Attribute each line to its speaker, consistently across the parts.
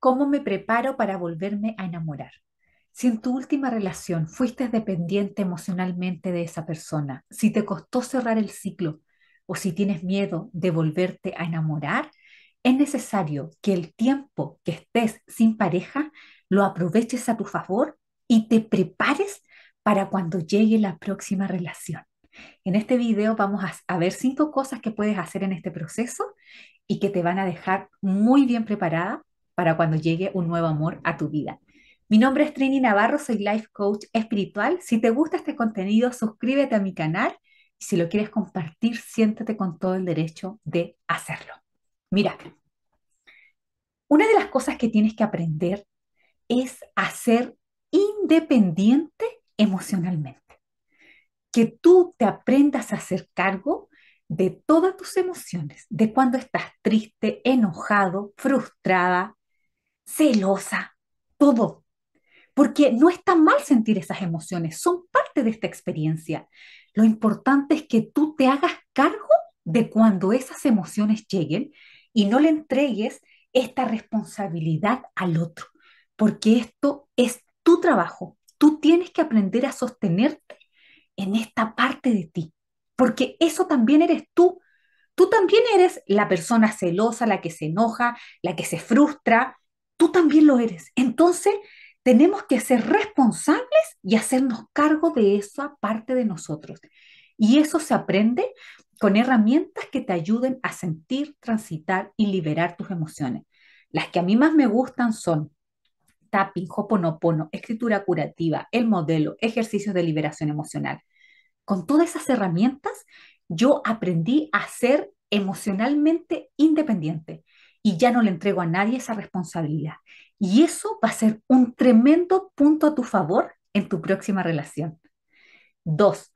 Speaker 1: ¿Cómo me preparo para volverme a enamorar? Si en tu última relación fuiste dependiente emocionalmente de esa persona, si te costó cerrar el ciclo o si tienes miedo de volverte a enamorar, es necesario que el tiempo que estés sin pareja lo aproveches a tu favor y te prepares para cuando llegue la próxima relación. En este video vamos a, ver cinco cosas que puedes hacer en este proceso y que te van a dejar muy bien preparada para cuando llegue un nuevo amor a tu vida. Mi nombre es Trini Navarro, soy life coach espiritual. Si te gusta este contenido, suscríbete a mi canal y si lo quieres compartir, siéntate con todo el derecho de hacerlo. Mira, una de las cosas que tienes que aprender es a ser independiente emocionalmente. Que tú te aprendas a hacer cargo de todas tus emociones, de cuando estás triste, enojado, frustrada, celosa, todo. Porque no está mal sentir esas emociones, son parte de esta experiencia. Lo importante es que tú te hagas cargo de cuando esas emociones lleguen y no le entregues esta responsabilidad al otro, porque esto es tu trabajo. Tú tienes que aprender a sostenerte en esta parte de ti, porque eso también eres tú. Tú también eres la persona celosa, la que se enoja, la que se frustra, tú también lo eres. Entonces, tenemos que ser responsables y hacernos cargo de esa parte de nosotros. Y eso se aprende con herramientas que te ayuden a sentir, transitar y liberar tus emociones. Las que a mí más me gustan son tapping, hoponopono, escritura curativa, el modelo, ejercicios de liberación emocional. Con todas esas herramientas, yo aprendí a ser emocionalmente independiente y ya no le entrego a nadie esa responsabilidad. Y eso va a ser un tremendo punto a tu favor en tu próxima relación. Dos,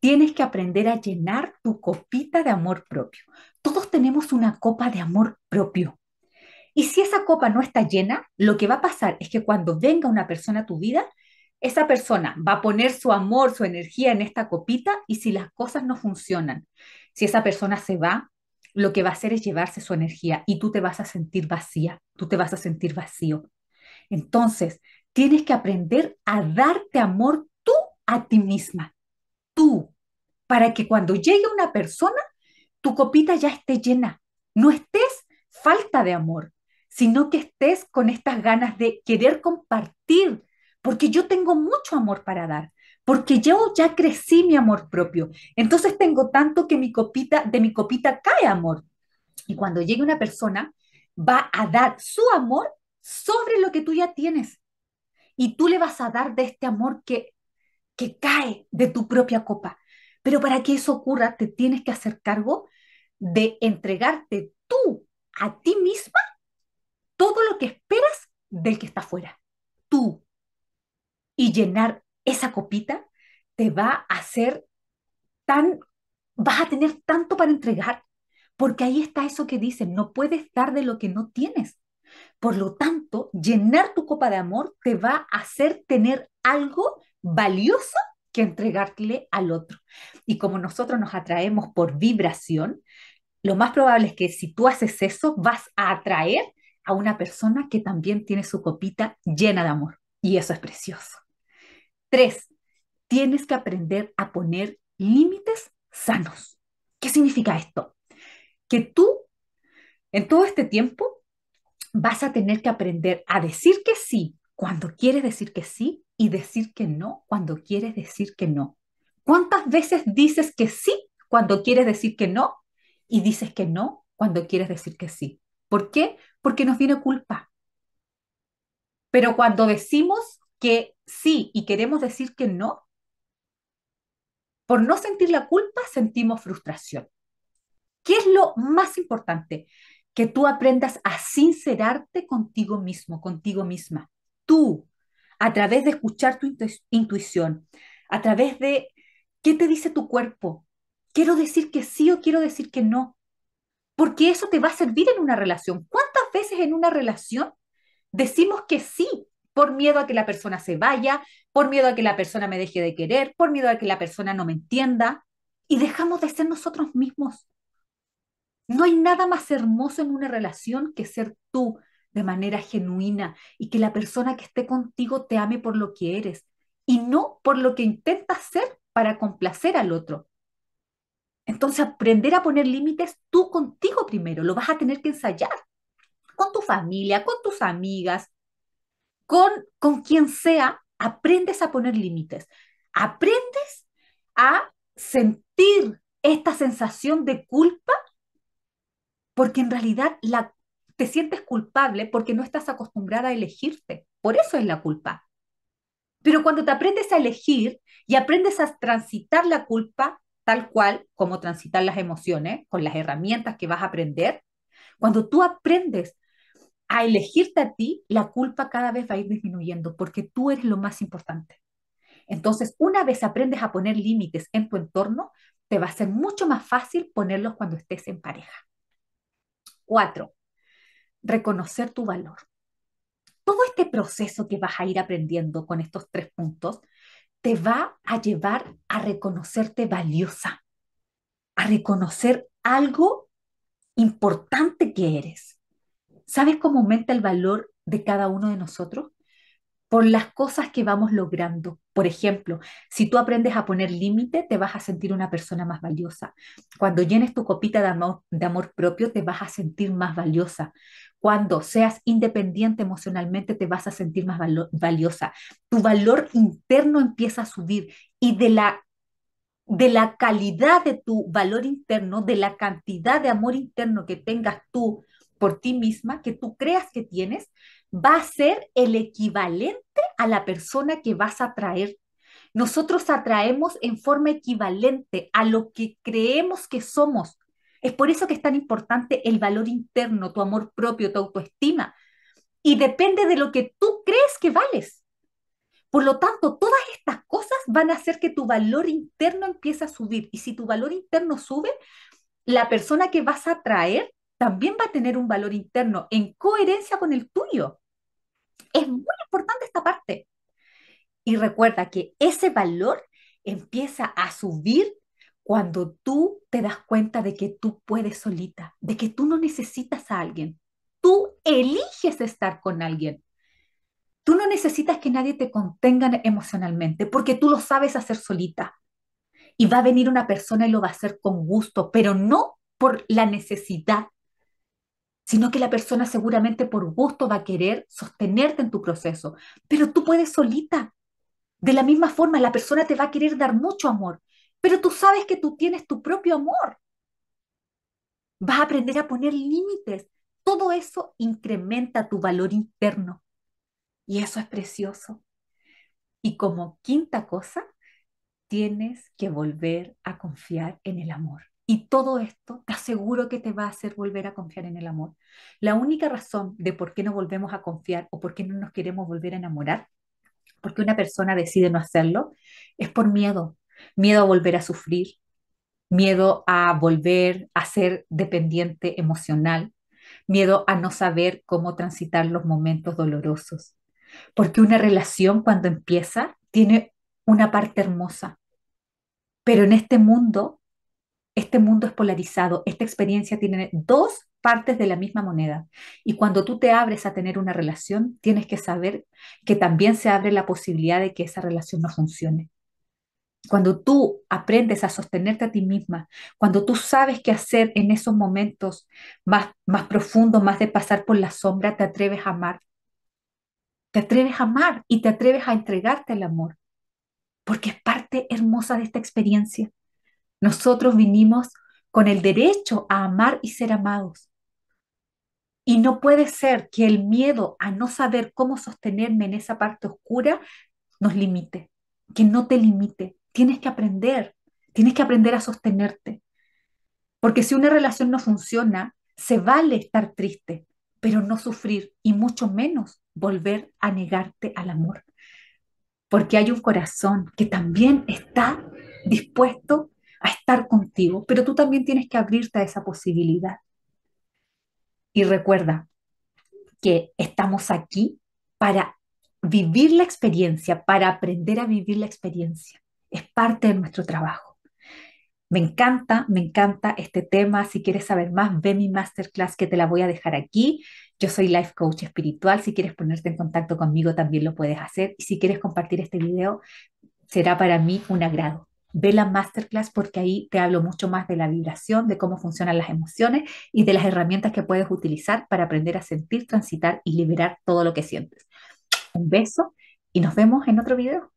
Speaker 1: tienes que aprender a llenar tu copita de amor propio. Todos tenemos una copa de amor propio. Y si esa copa no está llena, lo que va a pasar es que cuando venga una persona a tu vida, esa persona va a poner su amor, su energía en esta copita y si las cosas no funcionan, si esa persona se va, lo que va a hacer es llevarse su energía y tú te vas a sentir vacía, tú te vas a sentir vacío. Entonces, tienes que aprender a darte amor tú a ti misma, tú, para que cuando llegue una persona, tu copita ya esté llena. No estés falta de amor, sino que estés con estas ganas de querer compartir, porque yo tengo mucho amor para dar porque yo ya crecí mi amor propio. Entonces tengo tanto que mi copita, de mi copita cae amor. Y cuando llegue una persona, va a dar su amor sobre lo que tú ya tienes. Y tú le vas a dar de este amor que, que cae de tu propia copa. Pero para que eso ocurra, te tienes que hacer cargo de entregarte tú a ti misma todo lo que esperas del que está fuera Tú. Y llenar esa copita te va a hacer tan, vas a tener tanto para entregar, porque ahí está eso que dicen, no puedes dar de lo que no tienes. Por lo tanto, llenar tu copa de amor te va a hacer tener algo valioso que entregarle al otro. Y como nosotros nos atraemos por vibración, lo más probable es que si tú haces eso, vas a atraer a una persona que también tiene su copita llena de amor. Y eso es precioso. Tres, tienes que aprender a poner límites sanos. ¿Qué significa esto? Que tú, en todo este tiempo, vas a tener que aprender a decir que sí cuando quieres decir que sí y decir que no cuando quieres decir que no. ¿Cuántas veces dices que sí cuando quieres decir que no y dices que no cuando quieres decir que sí? ¿Por qué? Porque nos viene culpa. Pero cuando decimos que sí y queremos decir que no, por no sentir la culpa sentimos frustración. ¿Qué es lo más importante? Que tú aprendas a sincerarte contigo mismo, contigo misma. Tú, a través de escuchar tu intuición, a través de qué te dice tu cuerpo. Quiero decir que sí o quiero decir que no. Porque eso te va a servir en una relación. ¿Cuántas veces en una relación decimos que sí por miedo a que la persona se vaya, por miedo a que la persona me deje de querer, por miedo a que la persona no me entienda, y dejamos de ser nosotros mismos. No hay nada más hermoso en una relación que ser tú de manera genuina y que la persona que esté contigo te ame por lo que eres y no por lo que intentas ser para complacer al otro. Entonces, aprender a poner límites tú contigo primero, lo vas a tener que ensayar con tu familia, con tus amigas, con, quien sea, aprendes a poner límites, aprendes a sentir esta sensación de culpa, porque en realidad la, te sientes culpable porque no estás acostumbrada a elegirte. Por eso es la culpa. Pero cuando te aprendes a elegir y aprendes a transitar la culpa tal cual como transitar las emociones, con las herramientas que vas a aprender, cuando tú aprendes a elegirte a ti, la culpa cada vez va a ir disminuyendo porque tú eres lo más importante. Entonces, una vez aprendes a poner límites en tu entorno, te va a ser mucho más fácil ponerlos cuando estés en pareja. Cuatro, reconocer tu valor. Todo este proceso que vas a ir aprendiendo con estos tres puntos te va a llevar a reconocerte valiosa, a reconocer algo importante que eres. ¿Sabes cómo aumenta el valor de cada uno de nosotros? Por las cosas que vamos logrando. Por ejemplo, si tú aprendes a poner límite, te vas a sentir una persona más valiosa. Cuando llenes tu copita de amor, propio, te vas a sentir más valiosa. Cuando seas independiente emocionalmente, te vas a sentir más valiosa. Tu valor interno empieza a subir y de la de la calidad de tu valor interno, de la cantidad de amor interno que tengas tú por ti misma que tú creas que tienes va a ser el equivalente a la persona que vas a atraer. Nosotros atraemos en forma equivalente a lo que creemos que somos. Es por eso que es tan importante el valor interno, tu amor propio, tu autoestima. Y depende de lo que tú crees que vales. Por lo tanto, todas estas cosas van a hacer que tu valor interno empiece a subir. Y si tu valor interno sube, la persona que vas a atraer también va a tener un valor interno en coherencia con el tuyo. Es muy importante esta parte. Y recuerda que ese valor empieza a subir cuando tú te das cuenta de que tú puedes solita, de que tú no necesitas a alguien. Tú eliges estar con alguien. Tú no necesitas que nadie te contenga emocionalmente porque tú lo sabes hacer solita. Y va a venir una persona y lo va a hacer con gusto, pero no por la necesidad sino que la persona seguramente por gusto va a querer sostenerte en tu proceso, pero tú puedes solita. De la misma forma, la persona te va a querer dar mucho amor, pero tú sabes que tú tienes tu propio amor. Vas a aprender a poner límites. Todo eso incrementa tu valor interno. Y eso es precioso. Y como quinta cosa, tienes que volver a confiar en el amor. Y todo esto te aseguro que te va a hacer volver a confiar en el amor. La única razón de por qué no volvemos a confiar o por qué no nos queremos volver a enamorar, porque una persona decide no hacerlo, es por miedo. Miedo a volver a sufrir, miedo a volver a ser dependiente emocional, miedo a no saber cómo transitar los momentos dolorosos. Porque una relación cuando empieza tiene una parte hermosa, pero en este mundo este mundo es polarizado, esta experiencia tiene dos partes de la misma moneda. Y cuando tú te abres a tener una relación, tienes que saber que también se abre la posibilidad de que esa relación no funcione. Cuando tú aprendes a sostenerte a ti misma, cuando tú sabes qué hacer en esos momentos más, más profundos, más de pasar por la sombra, te atreves a amar. Te atreves a amar y te atreves a entregarte el amor, porque es parte hermosa de esta experiencia. Nosotros vinimos con el derecho a amar y ser amados. Y no puede ser que el miedo a no saber cómo sostenerme en esa parte oscura nos limite, que no te limite. Tienes que aprender, tienes que aprender a sostenerte. Porque si una relación no funciona, se vale estar triste, pero no sufrir y mucho menos volver a negarte al amor. Porque hay un corazón que también está dispuesto a estar contigo, pero tú también tienes que abrirte a esa posibilidad. Y recuerda que estamos aquí para vivir la experiencia, para aprender a vivir la experiencia. Es parte de nuestro trabajo. Me encanta, me encanta este tema. Si quieres saber más, ve mi masterclass que te la voy a dejar aquí. Yo soy life coach espiritual. Si quieres ponerte en contacto conmigo, también lo puedes hacer. Y si quieres compartir este video, será para mí un agrado ve la masterclass porque ahí te hablo mucho más de la vibración, de cómo funcionan las emociones y de las herramientas que puedes utilizar para aprender a sentir, transitar y liberar todo lo que sientes. Un beso y nos vemos en otro video.